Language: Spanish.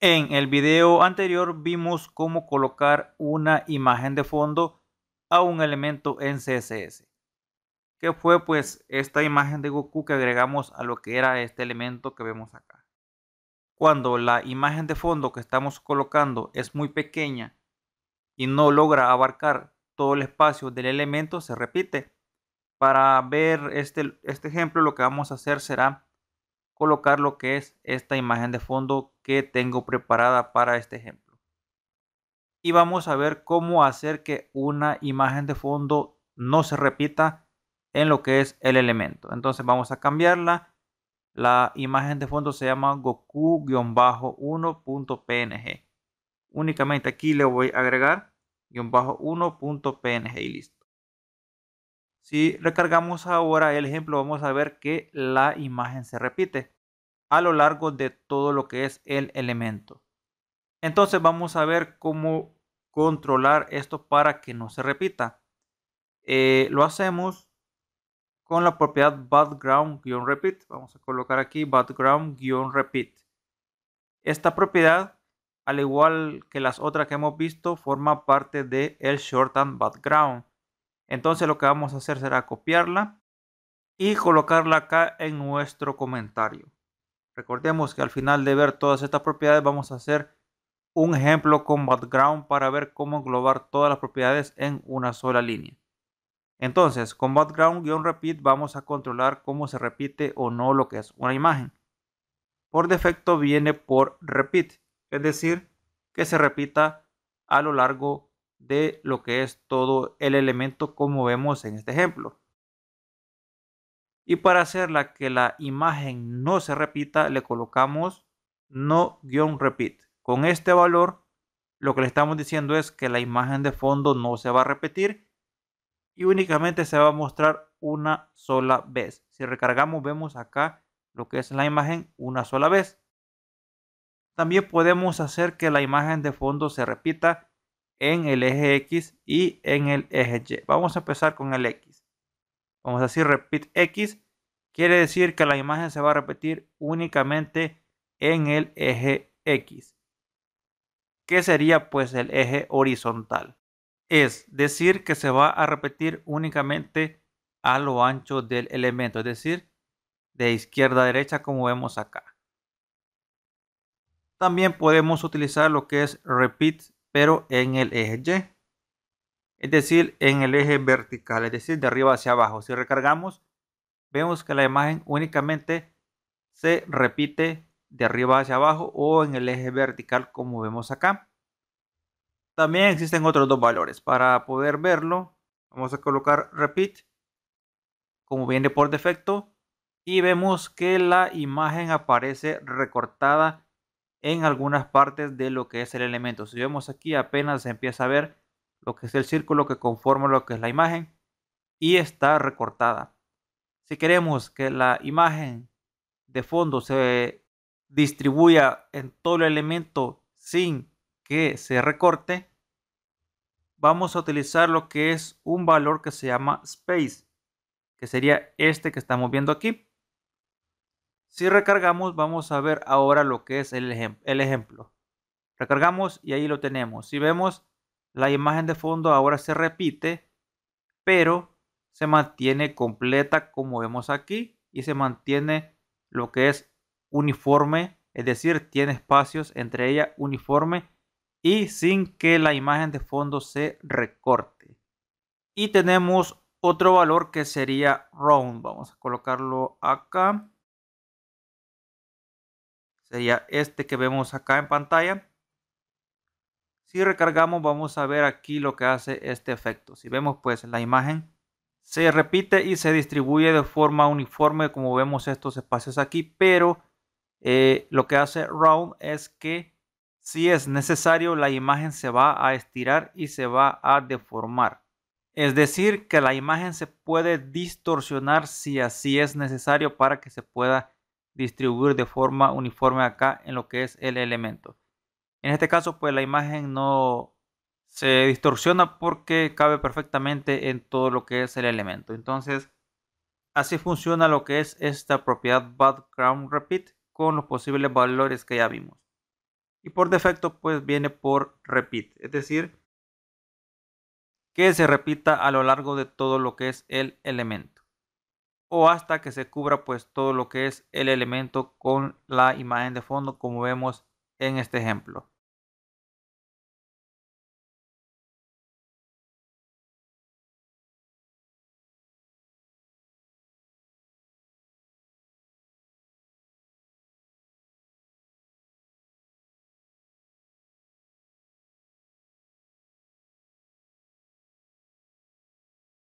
En el video anterior vimos cómo colocar una imagen de fondo a un elemento en CSS, que fue pues esta imagen de Goku que agregamos a lo que era este elemento que vemos acá. Cuando la imagen de fondo que estamos colocando es muy pequeña y no logra abarcar todo el espacio del elemento, se repite. Para ver este, este ejemplo lo que vamos a hacer será colocar lo que es esta imagen de fondo tengo preparada para este ejemplo. Y vamos a ver cómo hacer que una imagen de fondo no se repita en lo que es el elemento. Entonces vamos a cambiarla. La imagen de fondo se llama Goku-1.png. Únicamente aquí le voy a agregar -1.png y listo. Si recargamos ahora el ejemplo, vamos a ver que la imagen se repite a lo largo de todo lo que es el elemento. Entonces vamos a ver cómo controlar esto para que no se repita. Eh, lo hacemos con la propiedad background-repeat. Vamos a colocar aquí background-repeat. Esta propiedad, al igual que las otras que hemos visto, forma parte de el and background. Entonces lo que vamos a hacer será copiarla y colocarla acá en nuestro comentario. Recordemos que al final de ver todas estas propiedades vamos a hacer un ejemplo con background para ver cómo englobar todas las propiedades en una sola línea. Entonces, con background-repeat vamos a controlar cómo se repite o no lo que es una imagen. Por defecto viene por repeat, es decir, que se repita a lo largo de lo que es todo el elemento como vemos en este ejemplo. Y para hacerla que la imagen no se repita, le colocamos no-repeat. Con este valor, lo que le estamos diciendo es que la imagen de fondo no se va a repetir y únicamente se va a mostrar una sola vez. Si recargamos, vemos acá lo que es la imagen una sola vez. También podemos hacer que la imagen de fondo se repita en el eje X y en el eje Y. Vamos a empezar con el X vamos a decir repeat x, quiere decir que la imagen se va a repetir únicamente en el eje x, que sería pues el eje horizontal. Es decir, que se va a repetir únicamente a lo ancho del elemento, es decir, de izquierda a derecha como vemos acá. También podemos utilizar lo que es repeat, pero en el eje Y es decir, en el eje vertical, es decir, de arriba hacia abajo. Si recargamos, vemos que la imagen únicamente se repite de arriba hacia abajo o en el eje vertical como vemos acá. También existen otros dos valores. Para poder verlo, vamos a colocar repeat como viene por defecto y vemos que la imagen aparece recortada en algunas partes de lo que es el elemento. Si vemos aquí apenas se empieza a ver lo que es el círculo que conforma lo que es la imagen y está recortada. Si queremos que la imagen de fondo se distribuya en todo el elemento sin que se recorte, vamos a utilizar lo que es un valor que se llama space, que sería este que estamos viendo aquí. Si recargamos, vamos a ver ahora lo que es el, el ejemplo. Recargamos y ahí lo tenemos. Si vemos, la imagen de fondo ahora se repite, pero se mantiene completa como vemos aquí y se mantiene lo que es uniforme, es decir, tiene espacios entre ella uniforme y sin que la imagen de fondo se recorte. Y tenemos otro valor que sería round. Vamos a colocarlo acá. Sería este que vemos acá en pantalla. Si recargamos, vamos a ver aquí lo que hace este efecto. Si vemos pues la imagen, se repite y se distribuye de forma uniforme como vemos estos espacios aquí, pero eh, lo que hace Round es que si es necesario, la imagen se va a estirar y se va a deformar. Es decir, que la imagen se puede distorsionar si así es necesario para que se pueda distribuir de forma uniforme acá en lo que es el elemento. En este caso, pues la imagen no se distorsiona porque cabe perfectamente en todo lo que es el elemento. Entonces, así funciona lo que es esta propiedad background repeat con los posibles valores que ya vimos. Y por defecto, pues viene por repeat, es decir, que se repita a lo largo de todo lo que es el elemento o hasta que se cubra pues todo lo que es el elemento con la imagen de fondo como vemos en este ejemplo.